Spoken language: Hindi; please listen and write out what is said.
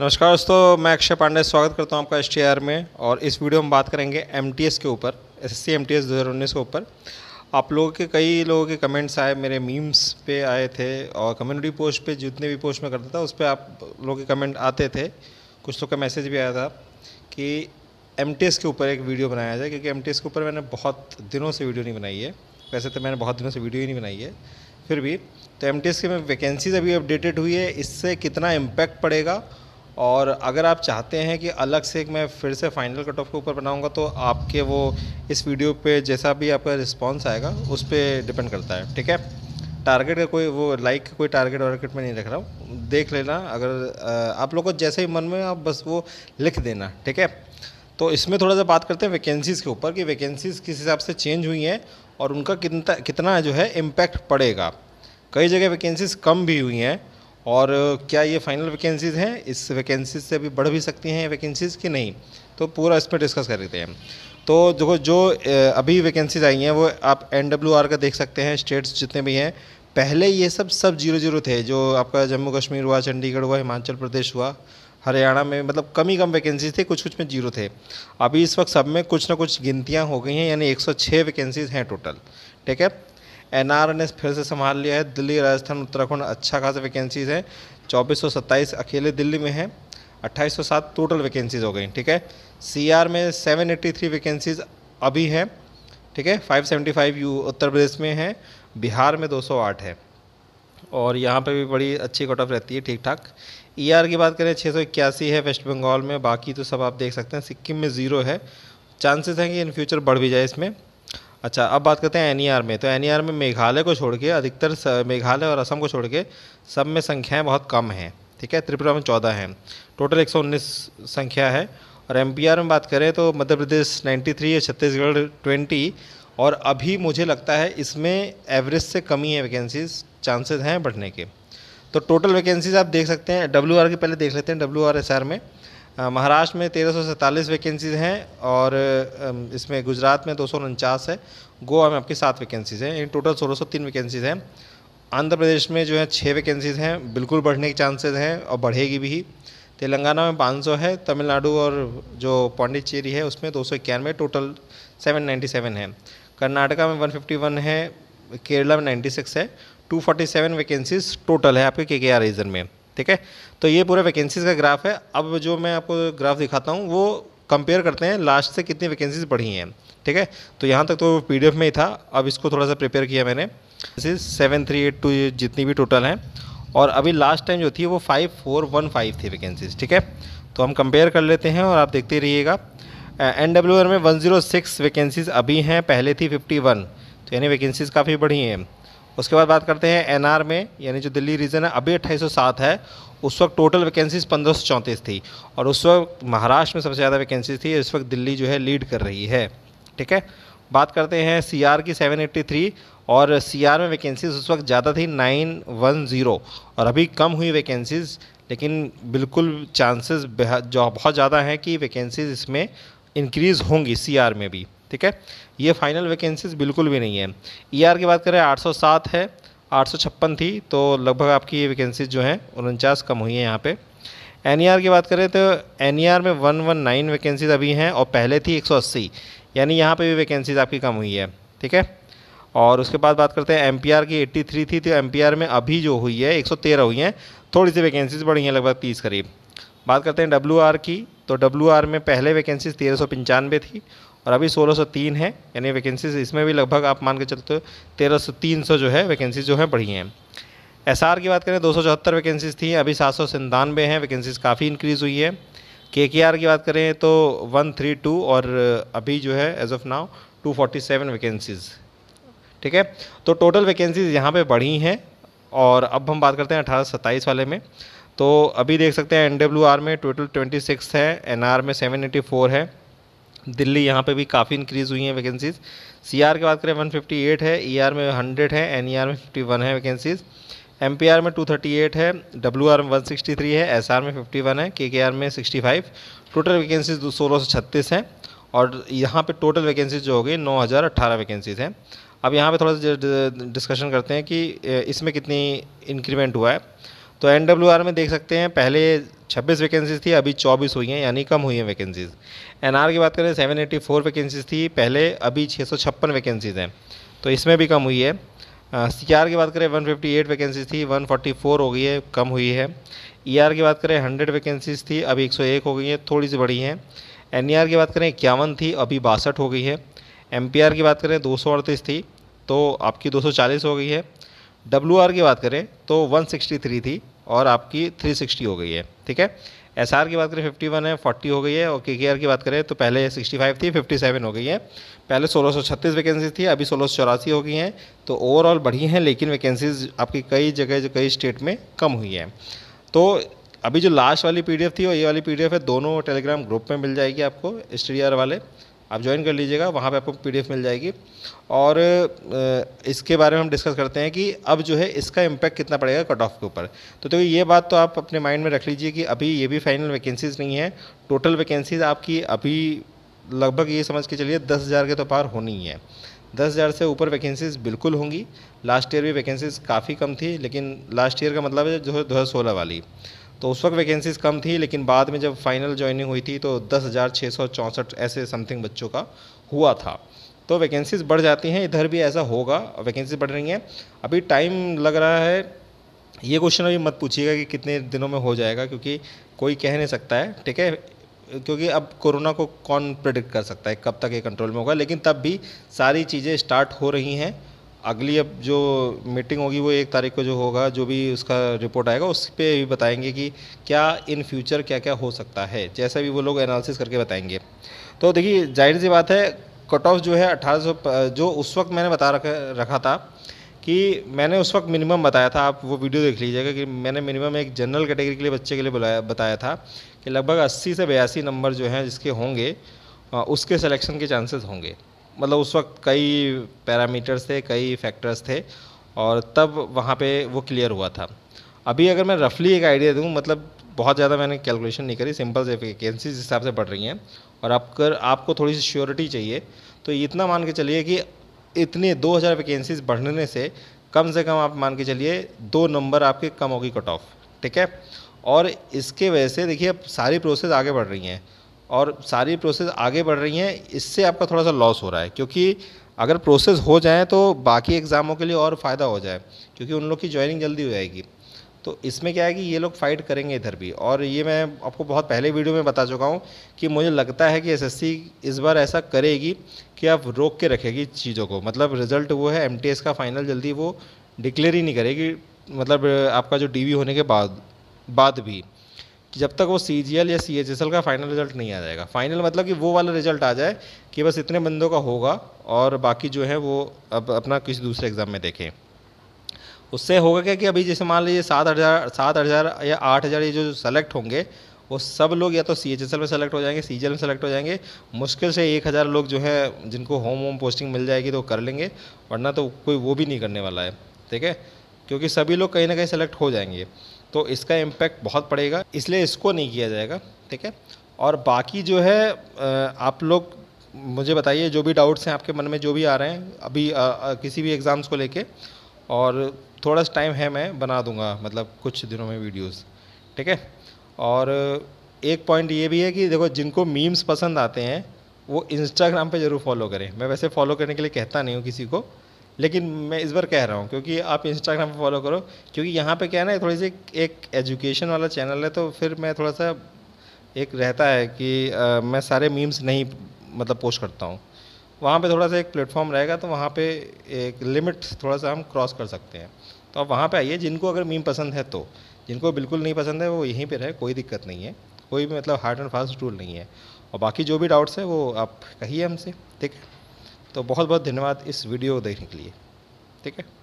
नमस्कार दोस्तों मैं अक्षय पांडे स्वागत करता हूं आपका एस में और इस वीडियो में बात करेंगे एम के ऊपर S S C M T S के ऊपर आप लोगों के कई लोगों के कमेंट्स आए मेरे मीम्स पे आए थे और कम्युनिटी पोस्ट पे जितने भी पोस्ट में करता था उस पर आप लोगों के कमेंट आते थे कुछ लोग का मैसेज भी आया था कि एम के ऊपर एक वीडियो बनाया जाए क्योंकि एम के ऊपर मैंने बहुत दिनों से वीडियो नहीं बनाई है वैसे तो मैंने बहुत दिनों से वीडियो ही नहीं बनाई है फिर भी तो एम के में वैकेंसीज अभी अपडेटेड हुई है इससे कितना इम्पैक्ट पड़ेगा और अगर आप चाहते हैं कि अलग से मैं फिर से फाइनल कट ऑफ के ऊपर बनाऊंगा तो आपके वो इस वीडियो पे जैसा भी आपका रिस्पांस आएगा उस पर डिपेंड करता है ठीक है टारगेट का कोई वो लाइक का कोई टारगेट वारगेट में नहीं रख रहा हूँ देख लेना अगर आप लोग को जैसे ही मन में आप बस वो लिख देना ठीक है तो इसमें थोड़ा सा बात करते हैं वैकेंसीज़ के ऊपर कि वैकेंसीज़ किस हिसाब से चेंज हुई हैं और उनका कितना कितना जो है इम्पैक्ट पड़ेगा कई जगह वैकेंसीज़ कम भी हुई हैं और क्या ये फाइनल वैकेंसीज़ हैं इस वैकेंसीज से अभी बढ़ भी सकती हैं वैकेंसीज़ कि नहीं तो पूरा इस पर डिस्कस कर लेते हैं तो देखो जो अभी वैकेंसीज आई हैं वो आप एन का देख सकते हैं स्टेट्स जितने भी हैं पहले ये सब सब जीरो जीरो थे जो आपका जम्मू कश्मीर हुआ चंडीगढ़ हुआ हिमाचल प्रदेश हुआ हरियाणा में मतलब कम ही कम वैकेंसीज थे कुछ कुछ में जीरो थे अभी इस वक्त सब में कुछ ना कुछ गिनतियाँ हो गई हैं यानी 106 वैकेंसीज हैं टोटल ठीक है एन ने फिर से संभाल लिया है दिल्ली राजस्थान उत्तराखंड अच्छा खासा वैकेंसीज़ है चौबीस अकेले दिल्ली में है 2807 टोटल वैकेंसीज़ हो गई ठीक है सीआर में 783 वैकेंसीज़ अभी है ठीक है 575 यू उत्तर प्रदेश में है बिहार में 208 है और यहाँ पे भी बड़ी अच्छी कट ऑफ रहती है ठीक ठाक ईआर e की बात करें छः है वेस्ट बंगाल में बाकी तो सब आप देख सकते हैं सिक्किम में ज़ीरो है चांसेस हैं कि इन फ्यूचर बढ़ भी जाए इसमें अच्छा अब बात करते हैं एन में तो एन में मेघालय को छोड़ के अधिकतर मेघालय और असम को छोड़ के सब में संख्याएँ बहुत कम हैं ठीक है त्रिपुरा में चौदह हैं टोटल एक संख्या है और एम में बात करें तो मध्य प्रदेश 93 है छत्तीसगढ़ 20 और अभी मुझे लगता है इसमें एवरेज से कमी है वैकेंसीज चांसेस हैं बढ़ने के तो टोटल वैकेंसीज आप देख सकते हैं डब्ल्यू के पहले देख लेते हैं डब्ल्यू में महाराष्ट्र में तेरह वैकेंसीज हैं और इसमें गुजरात में दो है गोवा में आपकी सात वैकेंसीज हैं इन टोटल सोलह सौ तीन वैकेंसीज हैं आंध्र प्रदेश में जो है छः वैकेंसीज हैं बिल्कुल बढ़ने के चांसेस हैं और बढ़ेगी भी तेलंगाना में 500 है तमिलनाडु और जो पांडिचेरी है उसमें दो सौ इक्यानवे टोटल 797 है कर्नाटका में 151 है केरला में 96 है 247 वैकेंसीज टोटल है आपके के रीजन में ठीक है तो ये पूरा वैकेंसीज़ का ग्राफ है अब जो मैं आपको ग्राफ दिखाता हूँ वो कंपेयर करते हैं लास्ट से कितनी वैकेंसीज बढ़ी हैं ठीक है तो यहाँ तक तो पी में ही था अब इसको थोड़ा सा प्रिपेयर किया मैंने सेवन थ्री एट टू जितनी भी टोटल हैं और अभी लास्ट टाइम जो थी वो फाइव फोर वन फाइव थी वैकेंसीज ठीक है तो हम कंपेयर कर लेते हैं और आप देखते रहिएगा एन डब्ल्यू आर में वन जीरो सिक्स वैकेंसीज अभी हैं पहले थी फिफ्टी वन तो यानी वैकेंसीज काफ़ी बढ़ी हैं उसके बाद बात करते हैं एनआर में यानी जो दिल्ली रीजन है अभी अट्ठाईस है उस वक्त टोटल वैकेंसीज पंद्रह थी और उस वक्त महाराष्ट्र में सबसे ज़्यादा वैकेंसीज थी इस वक्त दिल्ली जो है लीड कर रही है ठीक है बात करते हैं सी की 783 और सी में वैकेंसीज उस वक्त ज़्यादा थी 910 और अभी कम हुई वैकेंसीज लेकिन बिल्कुल चांसेस जो बहुत ज़्यादा हैं कि वैकेंसीज इसमें इंक्रीज़ होंगी सी में भी ठीक है ये फाइनल वैकेंसीज बिल्कुल भी नहीं है ईआर e की बात करें 807 है आठ थी तो लगभग आपकी ये वैकेंसीज जो हैं उनचास कम हुई है यहाँ पे एनईआर e की बात करें तो एनईआर e में 119 वैकेंसीज अभी हैं और पहले थी 180 यानी यहाँ पे भी वैकेंसीज आपकी कम हुई है ठीक है और उसके बाद बात करते हैं एम की 83 थी तो एम में अभी जो हुई है 113 हुई हैं थोड़ी सी वैकेंसीज बढ़ी हैं लगभग तीस करीब बात करते हैं डब्ल्यू की तो डब्ल्यू में पहले वैकेंसीज तेरह थी और अभी 1603 है यानी वैकेंसीज इसमें भी लगभग आप मान के चलते तेरह सौ तीन सौ जो है वैकेंसीज जो है बढ़ी हैं एस की बात करें दो वैकेंसीज थी अभी सात सौ संतानवे हैं वैकेंसीज काफ़ी इंक्रीज़ हुई है के की बात करें तो 132 और अभी जो है एज ऑफ नाउ 247 वैकेंसीज ठीक है तो टोटल वैकेंसीज यहाँ पे बढ़ी हैं और अब हम बात करते हैं अठारह सत्ताईस वाले में तो अभी देख सकते हैं एन में टोटल ट्वेंटी सिक्स है एन में सेवन एटी फोर है दिल्ली यहाँ पे भी काफ़ी इंक्रीज़ हुई हैं वैकेंसीज़ सीआर की बात करें 158 है ईआर e में 100 है एनईआर e में 51 है वैकेंसीज़ एमपीआर में 238 है डब्ल्यूआर में 163 है एसआर में 51 है केकेआर में 65 टोटल वैकेंसीज सोलह सौ छत्तीस हैं और यहाँ पे टोटल वैकेंसीज जो हो गई नौ हज़ार अट्ठारह वैकेंसीज़ हैं अब यहाँ पे थोड़ा सा डिस्कशन करते हैं कि इसमें कितनी इंक्रीमेंट हुआ है तो एन में देख सकते हैं पहले 26 वैकेंसीज थी अभी 24 हुई हैं यानी कम हुई हैं वैकेंसीज आर की बात करें सेवन फोर वैकेंसीज थी पहले अभी छः वैकेंसीज हैं तो इसमें भी कम हुई है सी आर की बात करें 158 वैकेंसीज थी 144 हो गई है कम हुई है ई e ER आर की बात करें 100 वैकेंसीज थी अभी 101 हो गई हैं थोड़ी सी बढ़ी हैं एन ई आर की बात करें इक्यावन थी अभी बासठ हो गई है एम पी आर की बात करें दो थी तो आपकी 240 हो गई है डब्ल्यू आर की बात करें तो 163 थी और आपकी 360 हो गई है ठीक है एस की बात करें 51 है 40 हो गई है और के की बात करें तो पहले 65 थी 57 हो गई है पहले 1636 वैकेंसी थी अभी सोलह हो गई हैं तो ओवरऑल बढ़ी हैं लेकिन वैकेंसीज आपकी कई जगह कई स्टेट में कम हुई हैं तो अभी जो लास्ट वाली पीडीएफ थी और ये वाली पीडीएफ है दोनों टेलीग्राम ग्रुप में मिल जाएगी आपको स्टडी वाले आप ज्वाइन कर लीजिएगा वहाँ पे आपको पीडीएफ मिल जाएगी और इसके बारे में हम डिस्कस करते हैं कि अब जो है इसका इम्पैक्ट कितना पड़ेगा कट ऑफ के ऊपर तो देखो तो ये बात तो आप अपने माइंड में रख लीजिए कि अभी ये भी फाइनल वैकेंसीज़ नहीं है टोटल वैकेंसीज़ आपकी अभी लगभग ये समझ के चलिए दस हज़ार के तो पार होनी ही है दस हज़ार से ऊपर वैकेंसीज़ बिल्कुल होंगी लास्ट ईयर भी वैकेंसीज़ काफ़ी कम थी लेकिन लास्ट ईयर का मतलब है जो है दो हज़ार सोलह वाली तो उस वक्त वैकेंसीज कम थी लेकिन बाद में जब फाइनल ज्वाइनिंग हुई थी तो दस हज़ार छः सौ चौंसठ ऐसे समथिंग बच्चों का हुआ था तो वैकेंसीज बढ़ जाती हैं इधर भी ऐसा होगा वैकेंसी बढ़ रही हैं अभी टाइम लग रहा है ये क्वेश्चन अभी मत पूछिएगा कि कितने दिनों में हो जाएगा क्योंकि कोई कह नहीं सकता है ठीक है क्योंकि अब कोरोना को कौन प्रिडिक्ट कर सकता है कब तक ये कंट्रोल में होगा लेकिन तब भी सारी चीज़ें स्टार्ट हो रही हैं अगली अब जो मीटिंग होगी वो एक तारीख को जो होगा जो भी उसका रिपोर्ट आएगा उस पर भी बताएंगे कि क्या इन फ्यूचर क्या क्या हो सकता है जैसा भी वो लोग एनालिसिस करके बताएंगे तो देखिए जाहिर सी बात है कट ऑफ जो है अट्ठारह जो उस वक्त मैंने बता रख रखा था कि मैंने उस वक्त मिनिमम बताया था आप वो वीडियो देख लीजिएगा कि मैंने मिनिमम एक जनरल कैटेगरी के लिए बच्चे के लिए बुलाया बताया था कि लगभग 80 से बयासी नंबर जो हैं जिसके होंगे उसके सिलेक्शन के चांसेस होंगे मतलब उस वक्त कई पैरामीटर्स थे कई फैक्टर्स थे और तब वहाँ पे वो क्लियर हुआ था अभी अगर मैं रफली एक आइडिया दूँ मतलब बहुत ज़्यादा मैंने कैलकुलेशन नहीं करी सिंपल से वैकेंसीज हिसाब से बढ़ रही हैं और कर आपको थोड़ी सी श्योरिटी चाहिए तो इतना मान के चलिए कि इतने 2000 वैकेंसीज बढ़ने से कम से कम आप मान के चलिए दो नंबर आपके कम होगी कट ऑफ ठीक है और इसके वजह से देखिए अब सारी प्रोसेस आगे बढ़ रही हैं और सारी प्रोसेस आगे बढ़ रही हैं इससे आपका थोड़ा सा लॉस हो रहा है क्योंकि अगर प्रोसेस हो जाए तो बाकी एग्ज़ामों के लिए और फ़ायदा हो जाए क्योंकि उन लोग की ज्वाइनिंग जल्दी हो जाएगी तो इसमें क्या है कि ये लोग फाइट करेंगे इधर भी और ये मैं आपको बहुत पहले वीडियो में बता चुका हूँ कि मुझे लगता है कि एस इस बार ऐसा करेगी कि आप रोक के रखेगी चीज़ों को मतलब रिजल्ट वो है एम का फाइनल जल्दी वो डिक्लेयर ही नहीं करेगी मतलब आपका जो डी होने के बाद बाद भी कि जब तक वो सी जी एल या सी एच एस एल का फाइनल रिजल्ट नहीं आ जाएगा फाइनल मतलब कि वो वाला रिजल्ट आ जाए कि बस इतने बंदों का होगा और बाकी जो है वो अब अपना किसी दूसरे एग्ज़ाम में देखें उससे होगा क्या कि अभी जैसे मान लीजिए सात हज़ार सात हज़ार या आठ हज़ार ये जो सेलेक्ट होंगे वो सब लोग या तो सी एच एस एल में सेलेक्ट हो जाएंगे सी जी एल में सेलेक्ट हो जाएंगे मुश्किल से एक हज़ार लोग जो है जिनको होम होम पोस्टिंग मिल जाएगी तो कर लेंगे वरना तो कोई वो भी नहीं करने वाला है ठीक है क्योंकि सभी लोग कहीं ना कहीं सेलेक्ट हो जाएंगे तो इसका इम्पैक्ट बहुत पड़ेगा इसलिए इसको नहीं किया जाएगा ठीक है और बाकी जो है आप लोग मुझे बताइए जो भी डाउट्स हैं आपके मन में जो भी आ रहे हैं अभी आ, आ, किसी भी एग्ज़ाम्स को लेके और थोड़ा सा टाइम है मैं बना दूंगा मतलब कुछ दिनों में वीडियोस ठीक है और एक पॉइंट ये भी है कि देखो जिनको मीम्स पसंद आते हैं वो इंस्टाग्राम पे ज़रूर फॉलो करें मैं वैसे फॉलो करने के लिए कहता नहीं हूँ किसी को लेकिन मैं इस बार कह रहा हूँ क्योंकि आप इंस्टाग्राम पर फॉलो करो क्योंकि यहाँ पे क्या है ना थोड़ी सी एक एजुकेशन वाला चैनल है तो फिर मैं थोड़ा सा एक रहता है कि आ, मैं सारे मीम्स नहीं मतलब पोस्ट करता हूँ वहाँ पे थोड़ा सा एक प्लेटफॉर्म रहेगा तो वहाँ पे एक लिमिट थोड़ा सा हम क्रॉस कर सकते हैं तो आप वहाँ पे आइए जिनको अगर मीम पसंद है तो जिनको बिल्कुल नहीं पसंद है वो यहीं पे रहे कोई दिक्कत नहीं है कोई भी मतलब हार्ड एंड फास्ट रूल नहीं है और बाकी जो भी डाउट्स है वो आप कहिए हमसे ठीक है तो बहुत बहुत धन्यवाद इस वीडियो को देखने के लिए ठीक है